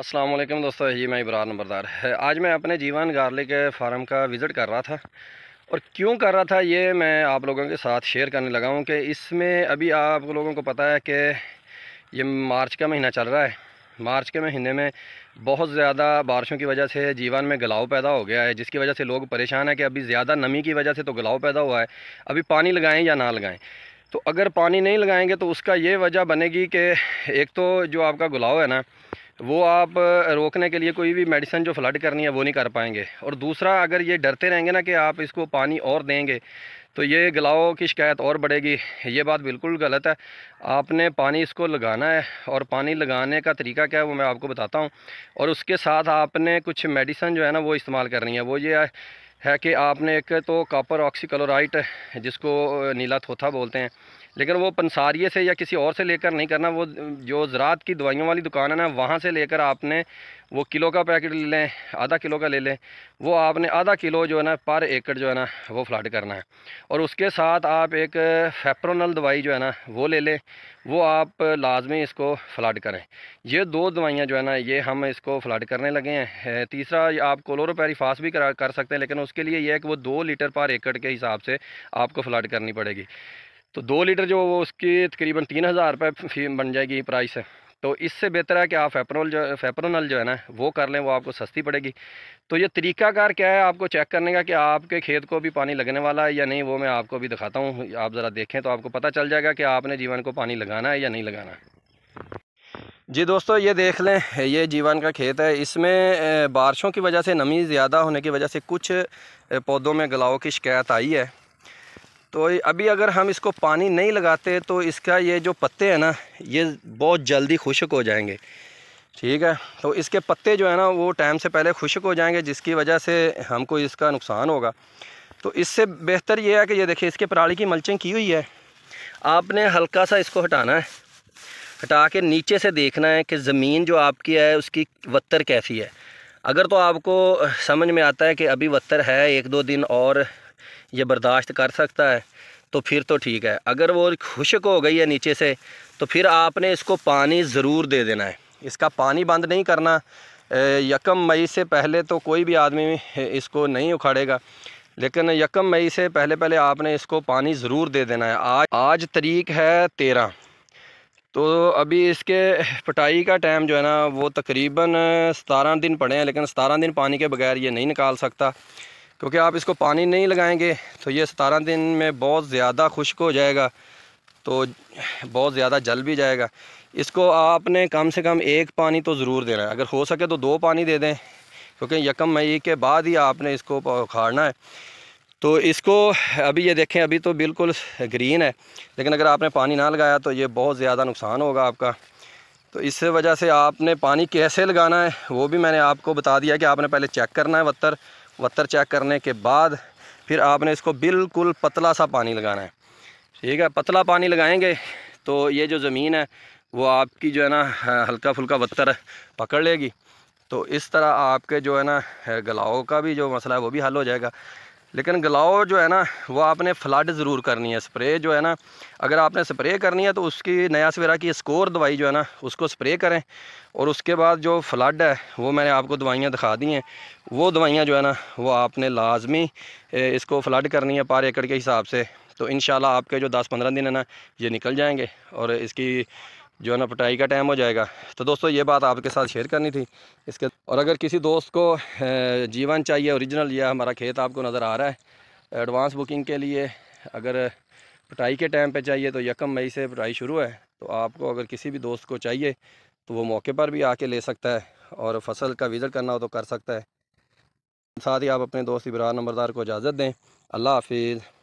असलम दोस्तों ये मैं इब्रार नंबरदार है आज मैं अपने जीवन गार्लिक फार्म का विज़िट कर रहा था और क्यों कर रहा था ये मैं आप लोगों के साथ शेयर करने लगा हूँ कि इसमें अभी आप लोगों को पता है कि ये मार्च का महीना चल रहा है मार्च के महीने में बहुत ज़्यादा बारिशों की वजह से जीवन में गलाव पैदा हो गया है जिसकी वजह से लोग परेशान हैं कि अभी ज़्यादा नमी की वजह से तो गलाव पैदा हुआ है अभी पानी लगाएँ या ना लगाएँ तो अगर पानी नहीं लगाएंगे तो उसका ये वजह बनेगी कि एक तो जो आपका गुलाव है ना वो आप रोकने के लिए कोई भी मेडिसिन जो फ्लड करनी है वो नहीं कर पाएंगे और दूसरा अगर ये डरते रहेंगे ना कि आप इसको पानी और देंगे तो ये गलाओ की शिकायत और बढ़ेगी ये बात बिल्कुल गलत है आपने पानी इसको लगाना है और पानी लगाने का तरीका क्या है वो मैं आपको बताता हूँ और उसके साथ आपने कुछ मेडिसन जो है ना वो इस्तेमाल करनी है वो ये है है कि आपने एक तो कापर ऑक्सीक्लोराइट जिसको नीला थोथा बोलते हैं लेकिन वो पंसारिये से या किसी और से लेकर नहीं करना वो जो ज़रात की दवाइयों वाली दुकान है ना वहाँ से लेकर आपने वो किलो का पैकेट ले लें आधा किलो का ले लें वो आपने आधा किलो जो है ना पर एकड़ जो है ना वो फ्लड करना है और उसके साथ आप एक फेप्रोनल दवाई जो है ना वो ले लें वो आप लाजमी इसको फ्लड करें ये दो दवाइयाँ जो है ना ये हम इसको फ्लड करने लगे हैं तीसरा आप कोलोरोपेरीफास भी करा कर सकते हैं लेकिन उस उसके लिए यह है कि वो दो लीटर पर एकड़ के हिसाब से आपको फ्लड करनी पड़ेगी तो दो लीटर जो वो उसकी तकरीबन तीन हज़ार रुपये फी बन जाएगी प्राइस तो इससे बेहतर है कि आप फेपरोल जो फेपरोनल जो है ना वो कर लें वो आपको सस्ती पड़ेगी तो ये तरीकाकार क्या है आपको चेक करने का कि आपके खेत को भी पानी लगने वाला है या नहीं वो मैं आपको भी दिखाता हूँ आप ज़रा देखें तो आपको पता चल जाएगा कि आपने जीवन को पानी लगाना है या नहीं लगाना है जी दोस्तों ये देख लें ये जीवन का खेत है इसमें बारिशों की वजह से नमी ज़्यादा होने की वजह से कुछ पौधों में गलाव की शिकायत आई है तो अभी अगर हम इसको पानी नहीं लगाते तो इसका ये जो पत्ते हैं ना ये बहुत जल्दी खुशक हो जाएंगे ठीक है तो इसके पत्ते जो है ना वो टाइम से पहले खुशक हो जाएंगे जिसकी वजह से हमको इसका नुकसान होगा तो इससे बेहतर ये है कि ये देखिए इसके पराली की मल्चिंग की हुई है आपने हल्का सा इसको हटाना है हटा के नीचे से देखना है कि ज़मीन जो आपकी है उसकी वत्तर कैसी है अगर तो आपको समझ में आता है कि अभी वत्तर है एक दो दिन और ये बर्दाश्त कर सकता है तो फिर तो ठीक है अगर वो खुशक हो गई है नीचे से तो फिर आपने इसको पानी ज़रूर दे देना है इसका पानी बंद नहीं करना यकम मई से पहले तो कोई भी आदमी इसको नहीं उखाड़ेगा लेकिन यकम मई से पहले पहले आपने इसको पानी ज़रूर दे देना है आज आज तरीक है तेरह तो अभी इसके पटाई का टाइम जो है ना वो तकरीबन सतारह दिन पड़े हैं लेकिन सतारह दिन पानी के बगैर ये नहीं निकाल सकता क्योंकि आप इसको पानी नहीं लगाएंगे तो ये सतारह दिन में बहुत ज़्यादा खुश्क हो जाएगा तो बहुत ज़्यादा जल भी जाएगा इसको आपने कम से कम एक पानी तो ज़रूर देना है अगर हो सके तो दो पानी दे दें क्योंकि यकम मई के बाद ही आपने इसको उखाड़ना है तो इसको अभी ये देखें अभी तो बिल्कुल ग्रीन है लेकिन अगर आपने पानी ना लगाया तो ये बहुत ज़्यादा नुकसान होगा आपका तो इस वजह से आपने पानी कैसे लगाना है वो भी मैंने आपको बता दिया कि आपने पहले चेक करना है वत्तर वत्तर चेक करने के बाद फिर आपने इसको बिल्कुल पतला सा पानी लगाना है ठीक है पतला पानी लगाएंगे तो ये जो ज़मीन है वो आपकी जो है ना हल्का फुल्का वत्तर पकड़ लेगी तो इस तरह आपके जो है ना गलाओं का भी जो मसला है वो भी हल हो जाएगा लेकिन गलाओ जो है ना वो आपने फ्लड ज़रूर करनी है स्प्रे जो है ना अगर आपने स्प्रे करनी है तो उसकी नया सवेरा की स्कोर दवाई जो है ना उसको स्प्रे करें और उसके बाद जो फ्लड है वो मैंने आपको दवाइयाँ दिखा दी हैं वो दवाइयाँ जो है ना वो आपने लाजमी इसको फ्लड करनी है पर एकड़ के हिसाब से तो इन आपके जो दस पंद्रह दिन है ना ये निकल जाएँगे और इसकी जो है ना पटाई का टाइम हो जाएगा तो दोस्तों ये बात आपके साथ शेयर करनी थी इसके और अगर किसी दोस्त को जीवन चाहिए ओरिजिनल या हमारा खेत आपको नज़र आ रहा है एडवांस बुकिंग के लिए अगर पटाई के टाइम पे चाहिए तो यकम मई से पटाई शुरू है तो आपको अगर किसी भी दोस्त को चाहिए तो वो मौके पर भी आके ले सकता है और फसल का विज़िट करना हो तो कर सकता है साथ ही आप अपने दोस्त इबरान नंबरदार को इजाज़त दें अल्लाह हाफिज़